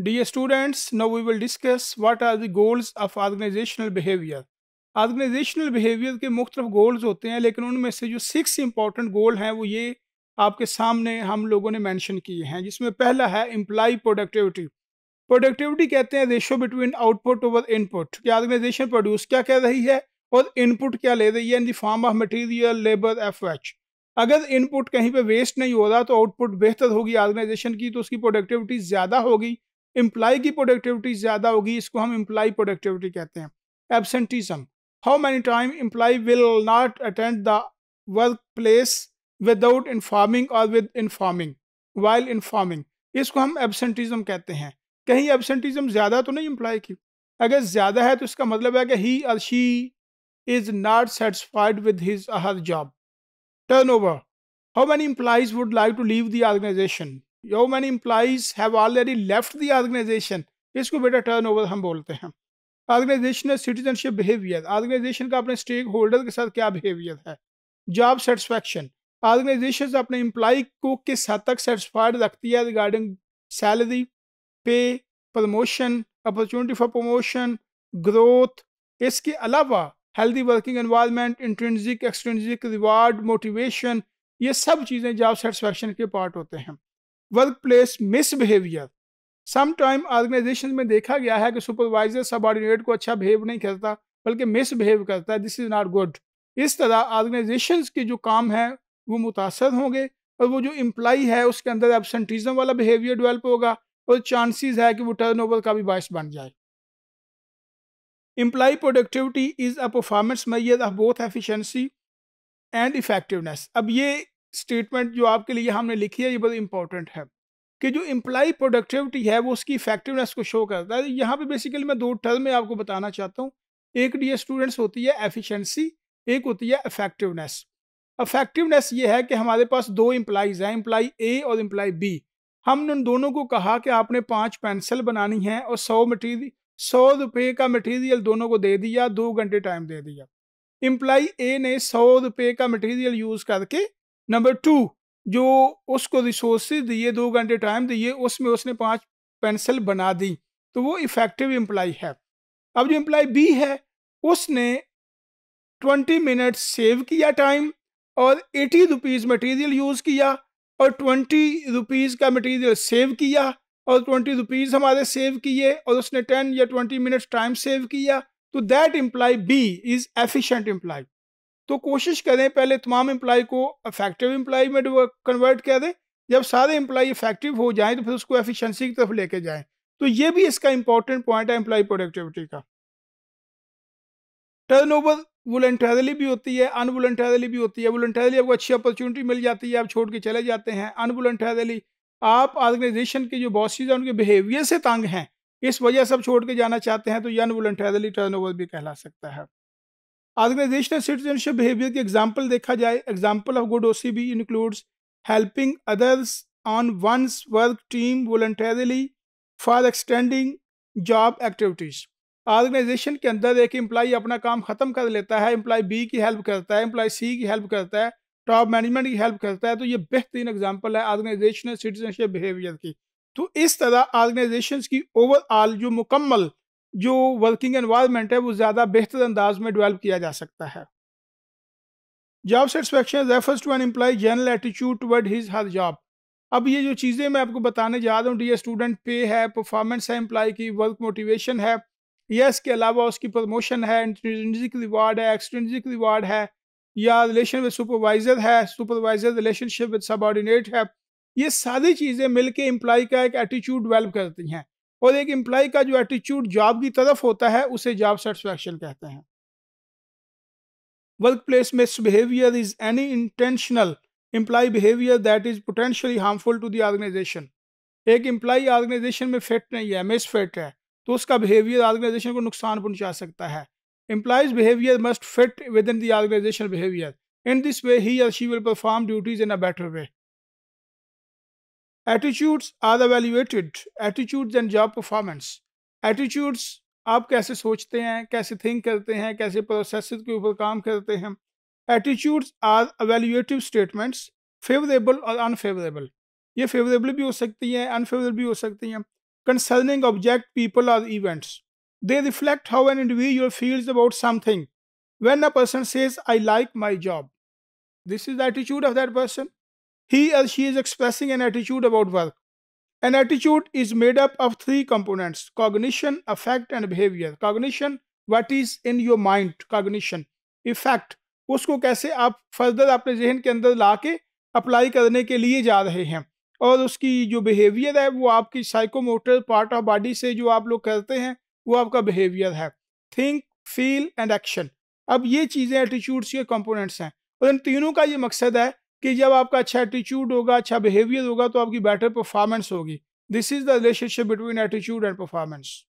Dear students, now we will discuss what are the goals of organizational behavior. Organizational behavior के मुख्तफ goals होते हैं लेकिन उनमें से जो six important goal हैं वो ये आपके सामने हम लोगों ने mention किए हैं जिसमें पहला है इम्प्लाई प्रोडक्टिविटी प्रोडक्टिविटी कहते हैं ratio between output over input कि ऑर्गेनाइजेशन प्रोड्यूस क्या कह रही है और इनपुट क्या ले रही है in the form of material labour F H अगर इनपुट कहीं पे वेस्ट नहीं हो रहा तो आउटपुट बेहतर होगी ऑर्गेनाइजेशन की तो उसकी प्रोडक्टिविटी ज़्यादा होगी एम्प्लॉय की प्रोडक्टिविटी ज़्यादा होगी इसको हम इम्प्लाई प्रोडक्टिविटी कहते हैं absenteeism how many time employ will not attend the workplace without informing और विद इन्फॉर्मिंग वाइल इन्फॉर्मिंग इसको हम एबसेंटिज्म कहते हैं कहीं एबसेंटिज्म ज़्यादा तो नहीं एम्प्लॉय की अगर ज़्यादा है तो इसका मतलब है कि ही और she is not satisfied with his her job turnover how many employees would like to leave the organisation यो many employees have already left the organisation इसको बेटा टर्न ओवर हम बोलते हैं ऑर्गेनाइजेशनल सिटीजनशिप बिहेवियर ऑर्गेनाइजेशन का अपने stake holder के साथ क्या बिहेवियर है जॉब सेटिस्फैक्शन ऑर्गेनाइजेशन अपने इम्प्लाई को किस हद तक सेटिस्फाइड रखती है regarding salary pay promotion opportunity for promotion growth इसके अलावा healthy working environment intrinsic extrinsic reward motivation ये सब चीज़ें जॉब सेटिस्फैक्शन के पार्ट होते हैं workplace misbehaviour sometime organisation में देखा गया है कि सुपरवाइजर सबॉर्डिनेट को अच्छा बिहेव नहीं करता बल्कि मिसबिहेव करता है दिस इज़ नॉट गुड इस तरह ऑर्गेनाइजेशन के जो काम हैं वो मुतासर होंगे और वो जो इम्प्लाई है उसके अंदर एबसेंटिज्म वाला बिहेवियर डेवलप होगा और चांसेस है कि वो टर्नओवर का भी बायस बन जाए employee productivity is a performance measure of both efficiency and effectiveness अब ये स्टेटमेंट जो आपके लिए हमने लिखी है ये बहुत इंपॉर्टेंट है कि जो इम्प्लाई प्रोडक्टिविटी है वो उसकी इफेक्टिवनेस को शो करता है यहाँ पे बेसिकली मैं दो टर्म में आपको बताना चाहता हूँ एक डी स्टूडेंट्स होती है एफिशिएंसी एक होती है इफेक्टिवनेस इफेक्टिवनेस ये है कि हमारे पास दो इम्प्लाईज़ हैं इम्प्लाई ए और इम्प्लाई बी हमने उन दोनों को कहा कि आपने पाँच पेंसिल बनानी है और सौ मटीरियल सौ रुपये का मटीरियल दोनों को दे दिया दो घंटे टाइम दे दिया इम्प्लाई ए ने सौ रुपये का मटीरियल यूज़ करके नंबर टू जो उसको रिसोर्सेज दिए दो घंटे टाइम दिए उसमें उसने पांच पेंसिल बना दी तो वो इफ़ेक्टिव एम्प्लाई है अब जो एम्प्लाई बी है उसने ट्वेंटी मिनट सेव किया टाइम और एटी रुपीज़ मटीरियल यूज़ किया और ट्वेंटी रुपीज़ का मटीरियल सेव किया और ट्वेंटी रुपीज़ हमारे सेव किए और उसने टेन या ट्वेंटी मिनट्स टाइम सेव किया तो that employee B is efficient employee तो कोशिश करें पहले तमाम एम्प्लॉय को अफेक्टिव एम्प्लॉय में कन्वर्ट कर दें जब सारे एम्प्लॉय इफेक्टिव हो जाएं तो फिर उसको एफिशिएंसी की तरफ लेके जाएं तो ये भी इसका इंपॉर्टेंट पॉइंट है एम्प्लॉय प्रोडक्टिविटी का टर्नओवर वॉलेंटरली भी होती है अनवॉलेंटरली भी होती है वॉलेंटरली आपको अच्छी अपॉर्चुनिटी मिल जाती है आप छोड़ के चले जाते हैं अनवॉलेंटरली आप ऑर्गेनाइजेशन के जो बॉसिस हैं उनके बिहेवियर से तंग हैं इस वजह से आप छोड़ के जाना चाहते हैं तो ये टर्न ओवर भी कहला सकता है ऑर्गेनाइजेशनल सिटीजनशिप बिहेवियर की एग्जाम्पल देखा जाए example of good O C B includes helping others on one's work team voluntarily for extending job activities organisation के अंदर एक एम्प्लाई अपना काम ख़त्म कर लेता है एम्प्लाई बी की हेल्प करता है एम्प्लाई सी की हेल्प करता है टॉप मैनेजमेंट की हेल्प करता है तो ये बेहतरीन एग्जाम्पल है ऑर्गेनाइजेशनल सिटीजनशिप बिहेवियर की तो इस तरह ऑर्गेनाइजेशन की ओवरऑल जो मुकम्मल जो वर्किंग एनवायरनमेंट है वो ज़्यादा बेहतर अंदाज में डेवलप किया जा सकता है job satisfaction refers to an employee general attitude toward his her job अब ये जो चीज़ें मैं आपको बताने जा रहा हूँ डी स्टूडेंट पे है परफॉर्मेंस है एम्प्लॉय की वर्क मोटिवेशन है या इसके अलावा उसकी प्रमोशन है इंटरजिक रिवार्ड है एक्सटेंजिक रिवार्ड है या रिलेशन विद सुपरवाइजर है सुपरवाइजर रिलेशनशिप विद सबॉर्डिनेट है ये सारी चीज़ें मिलकर एम्प्लॉय का एक एटीट्यूड डेवलप करती हैं और एक एम्प्लॉय का जो एटीट्यूड जॉब की तरफ होता है उसे जॉब सेटिस्फेक्शन कहते हैं workplace misbehaviour is any intentional employee behaviour that is potentially harmful to the organisation एक एम्प्लॉय ऑर्गेनाइजेशन में फिट नहीं है मिस फिट है तो उसका बिहेवियर ऑर्गेनाइजेशन को नुकसान पहुंचा सकता है employees behaviour must fit within the organisation behaviour in this way he और she will perform duties in a better way attitudes are evaluated attitudes and job performance attitudes आप कैसे सोचते हैं कैसे थिंक करते हैं कैसे प्रोसेस के ऊपर काम करते हैं attitudes are evaluative statements favourable और अनफेवरेबल ये फेवरेबल भी हो सकती हैं अनफेवरेबल भी हो सकती हैं कंसर्निंग ऑब्जेक्ट पीपल और events they reflect how an individual feels about something when a person says I like my job this is the attitude of that person He or she is expressing an attitude about work. An attitude is made up of three components cognition, affect, and behavior. Cognition, what is in your mind, cognition. Effect, usko kaise aap further apne zehen ke andar ला के apply करने के लिए जा रहे हैं और उसकी जो बिहेवियर है वो आपकी साइकोमोटर पार्ट ऑफ बॉडी से जो आप लोग करते हैं वो आपका बिहेवियर है थिंक फील एंड एक्शन अब ये चीज़ें एटीट्यूड्स के कंपोनेंट्स हैं और इन तीनों का ये मकसद है कि जब आपका अच्छा एटीट्यूड होगा अच्छा बिहेवियर होगा तो आपकी बेटर परफॉर्मेंस होगी this is the relationship between attitude and performance